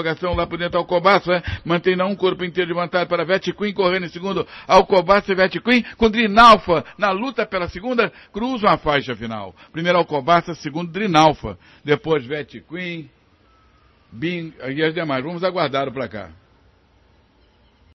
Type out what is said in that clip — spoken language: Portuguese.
Prorrogação lá por dentro Alcobaça, né? mantém na um corpo inteiro de vantagem para Vete Queen, correndo em segundo Alcobaça e Vete Queen, com Drinalfa na luta pela segunda, cruzam a faixa final. Primeiro Alcobaça, segundo Drinalfa, depois Vete Queen, Bing e as demais. Vamos aguardar o placar.